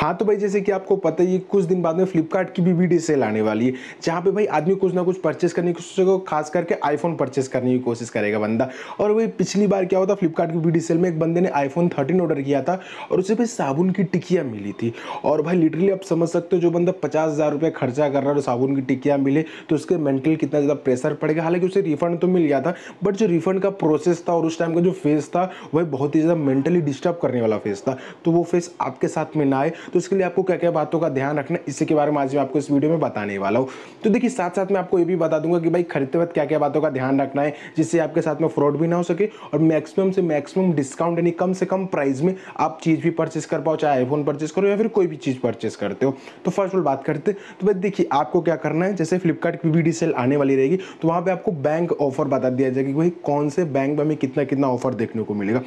हाँ तो भाई जैसे कि आपको पता ही कुछ दिन बाद में फ्लिपकार्ट की भी वीडियो सेल आने वाली है जहाँ पे भाई आदमी कुछ ना कुछ परचेस करने की कोशिश खास करके आईफोन परचेस करने की कोशिश करेगा बंदा और वही पिछली बार क्या होता फ्लिपकार्ट की वीडियो सेल में एक बंदे ने आईफोन थर्टीन ऑर्डर किया था और उसे भाई साबुन की टिकिया मिली थी और भाई लिटरली आप समझ सकते हो जो बंदा पचास हज़ार खर्चा कर रहा है और साबुन की टिकिया मिले तो उसके मेंटल कितना ज़्यादा प्रेशर पड़ेगा हालांकि उसे रिफंड तो मिल गया था बट जो रिफंड का प्रोसेस था और उस टाइम का जो फेस था वह बहुत ही ज़्यादा मेंटली डिस्टर्ब करने वाला फेस था तो वो फेस आपके साथ में ना आए तो उसके लिए आपको क्या क्या बातों का ध्यान रखना इसी के बारे में आज मैं आपको इस वीडियो में बताने वाला हूँ तो देखिए साथ साथ मैं आपको ये भी बता दूंगा कि भाई खरीदते वक्त क्या क्या बातों का ध्यान रखना है जिससे आपके साथ में फ्रॉड भी ना हो सके और मैक्सिमम से मैक्सिमम डिस्काउंट यानी कम से कम प्राइस में आप चीज़ भी परचेस कर पाओ चाहे आईफोन परचेस करो या फिर कोई भी चीज़ परचेस करते हो तो फर्स्ट ऑल बात करते तो भाई देखिए आपको क्या करना है जैसे फ्लिपकार्ट की डी सेल आने वाली रहेगी तो वहाँ पर आपको बैंक ऑफर बता दिया जाएगा कि भाई कौन से बैंक में हमें कितना कितना ऑफर देखने को मिलेगा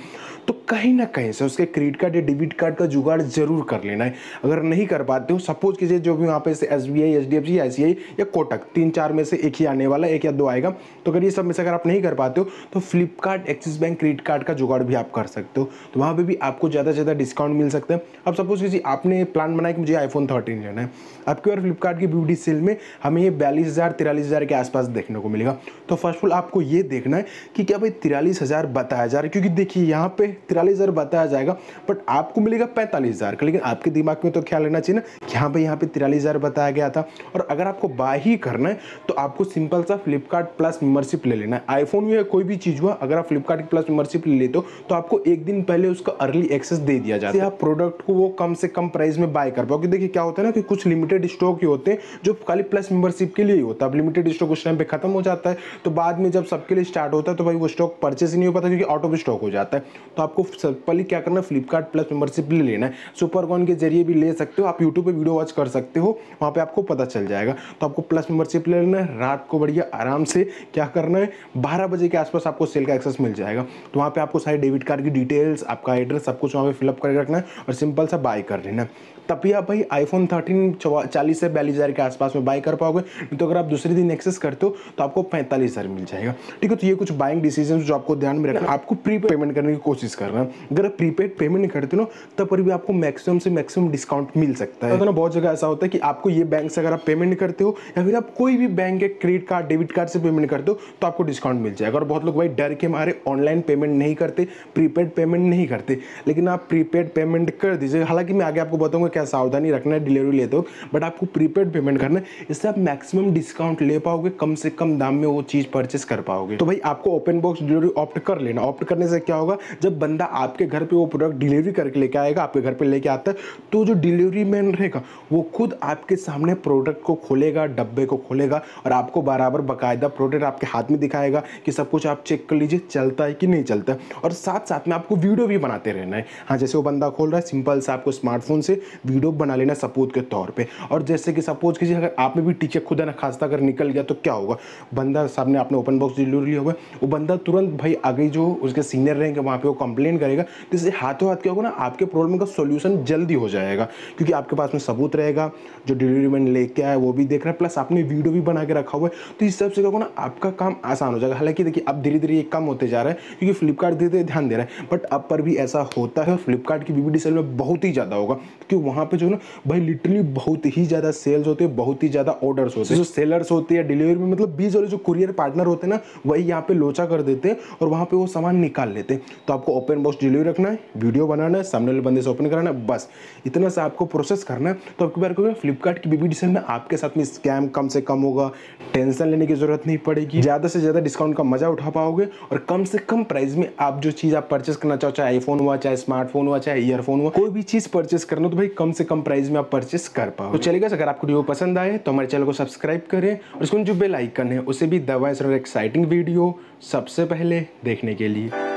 तो कहीं ना कहीं से उसके क्रेडिट कार्ड या डेबिट कार्ड का जुगाड़ जरूर कर लेना है हैं अगर नहीं कर पाते हो सपोज कीजिए जो भी वहाँ पे से S B I H D F C I C I C Kotak तीन चार में से एक ही आने वाला एक या दो आएगा तो अगर ये सब में से अगर आप नहीं कर पाते हो तो Flipkart Axis bank credit card का जुगाड़ भी आप कर सकते हो तो वहाँ पर भी आपको ज़्यादा से ज़्यादा डिस्काउंट मिल सकता है अब सपोज कीजिए आपने प्लान बनाया कि मुझे आईफोन थर्टीन लेना है आपके और फ्लिपकार्ट की ब्यूटी सेल में हमें ये बयालीस हज़ार तिरालीस हज़ार के आसपास देखने को मिलेगा तो फर्स्ट ऑफ ऑल आपको ये देखना है कि क्या भाई तिरालीस हज़ार बताया जा रहा है क्योंकि देखिए यहाँ पे तिरालीस हज़ार बताया जाएगा बट आपको मिलेगा पैंतालीस हज़ार का लेकिन आपके दिमाग में तो ख्याल रहना चाहिए ना यहाँ पे यहाँ पे तिरालीस हज़ार बताया गया था और अगर आपको बाय ही करना है तो आपको सिंपल सा फ्लिपकार्ट प्लस मेम्बरशिप ले लेना है आईफोन या कोई भी चीज़ हुआ अगर आप फ्लिपकार्ट प्लस मेम्बरशिप ले लेते हो तो आपको एक दिन पहले उसका अर्ली एक्सेस दे दिया जाता है आप तो प्रोडक्ट को वो कम से कम प्राइस में बाय कर पाओगे देखिए क्या होता है ना कि कुछ लिमिटेड स्टॉक ही होते हैं जो खाली प्लस मेम्बरशिप के लिए ही होता है अब लिमिटेड स्टॉक उस टाइम पर खत्म हो जाता है तो बाद में जब सबके लिए स्टार्ट होता है तो भाई वो स्टॉक परचेस नहीं हो पाता क्योंकि आउट ऑफ स्टॉक हो जाता है तो आपको पहले क्या करना है फ्लिपकार्ट प्लस मेम्बरशिप ले लेना है सुपरकॉन के जरिए भी ले सकते हो आप यूट्यूब पर वीडियो वॉच कर सकते हो वहाँ पे आपको पता चल जाएगा तो आपको प्लस मेंबरशिप ले लेना है रात को बढ़िया आराम से क्या करना है बारह बजे के आसपास आपको सेल का एक्सेस मिल जाएगा तो वहाँ पर आपको सारी डेबिट कार्ड की डिटेल्स आपका एड्रेस सब कुछ वहाँ पर फिलअप करके रखना है और सिंपल सा बाय कर लेना तभी आप भाई आईफोन थर्टीन चालीस से बयालीस के आसपास में बाय कर पाओगे नहीं तो अगर आप दूसरे दिन एक्सेस करते हो तो आपको पैंतालीस मिल जाएगा ठीक है तो ये कुछ बाइंग डिसीजन जो आपको ध्यान में रखना आपको प्री पेमेंट करने की कोशिश करना अगर आप प्रीपेड पेमेंट करते हो तब पर भी आपको मैक्सिमम से मैक्सिमम डिस्काउंट मिल सकता है तो, तो में बहुत जगह ऐसा होता है कि आपको ये बैंक से अगर आप पेमेंट करते हो या फिर आप कोई भी बैंक के क्रेडिट कार्ड डेबिट कार्ड से पेमेंट करते हो तो आपको डिस्काउंट मिल जाएगा और बहुत लोग भाई डर के मारे ऑनलाइन पेमेंट नहीं करते प्रीपेड पेमेंट नहीं करते लेकिन आप प्रीपेड पेमेंट कर दीजिए हालांकि मैं आगे आपको बताऊंगा क्या सावधानी रखना है डिलीवरी लेते हो बट आपको प्रीपेड पेमेंट करना है इससे आप मैक्सिमम डिस्काउंट ले पाओगे कम से कम दाम में वो चीज़ परचेस कर पाओगे तो भाई आपको ओपन बॉक्स डिलीवरी ऑप्ट कर लेना ऑप्ट करने से क्या होगा जब बंदा आपके घर पर वो प्रोडक्ट डिलीवरी करके लेके आएगा आपके घर पर लेके आता है तो जो डिलीवरी मैन रहेगा वो खुद आपके सामने प्रोडक्ट को खोलेगा डब्बे को खोलेगा और आपको बराबर बाकायदा प्रोडक्ट आपके हाथ में दिखाएगा कि सब कुछ आप चेक कर लीजिए चलता है कि नहीं चलता और साथ साथ में आपको वीडियो भी बनाते रहना है हाँ जैसे वो बंदा खोल रहा है सिंपल से आपको स्मार्टफोन से वीडियो बना लेना सपोज के तौर पर और जैसे कि सपोज कीजिए अगर आप में भी टीचर खुद है ना खास्ता अगर निकल गया तो क्या होगा बंदा सामने आपने ओपन बॉक्स डिलीवर लिया होगा वो बंदा तुरंत भाई आगे जो उसके सीनियर रहेंगे वहाँ पर वो कंप्लेन करेगा तो इससे हाथों हाथ क्या होगा ना आपके प्रॉब्लम का सोल्यूशन जल्दी हो जाएगा क्योंकि आपके पास में सबूत रहेगा जो डिलीवरी मैन लेके आया वो भी देख रहा है प्लस आपने वीडियो भी बना के रखा हुआ है तो इस सब से क्या ना आपका काम आसान हो जाएगा हालांकि देखिए अब धीरे धीरे ये कम होते जा रहे हैं क्योंकि फ्लिपकार्ट धीरे धीरे ध्यान दे रहा है बट अब पर भी ऐसा होता है फ्लिपकार्ट की बीबीडी सेल में बहुत ही ज़्यादा होगा क्योंकि वहाँ पर जो ना भाई लिटरली बहुत ही ज़्यादा सेल्स होते हैं बहुत ही ज़्यादा ऑर्डर्स होते हैं जो सेलर्स होते हैं डिलीवरी में मतलब बीस वाले जो कुरियर पार्टनर होते हैं ना वही यहाँ पे लोचा कर देते हैं और वहाँ पे वो सामान निकाल लेते हैं तो आपको ओपन बॉक्स डिलीवरी रखना है वीडियो बनाना है सामने वाले बंदे से ओपन कराना है बस इतना सा आपको प्रोसेस करना है है तो आपको बार को फ्लिपकार्ट की बीबी डिसन में आपके साथ में स्कैम कम से कम होगा टेंशन लेने की ज़रूरत नहीं पड़ेगी ज़्यादा से ज़्यादा डिस्काउंट का मजा उठा पाओगे और कम से कम प्राइस में आप जो चीज़ आप परचेस करना चाहो चाहे आईफोन हुआ चाहे स्मार्टफोन हुआ चाहे ईयरफोन हुआ कोई भी चीज़ परचेस करना तो भाई कम से कम प्राइस में आप परचेस कर पाओ तो चलेगा अगर आपको वीडियो पसंद आए तो हमारे चैनल को सब्सक्राइब करें और उसको जो बेल आइकन है उसे भी दवाएं एक्साइटिंग वीडियो सबसे पहले देखने के लिए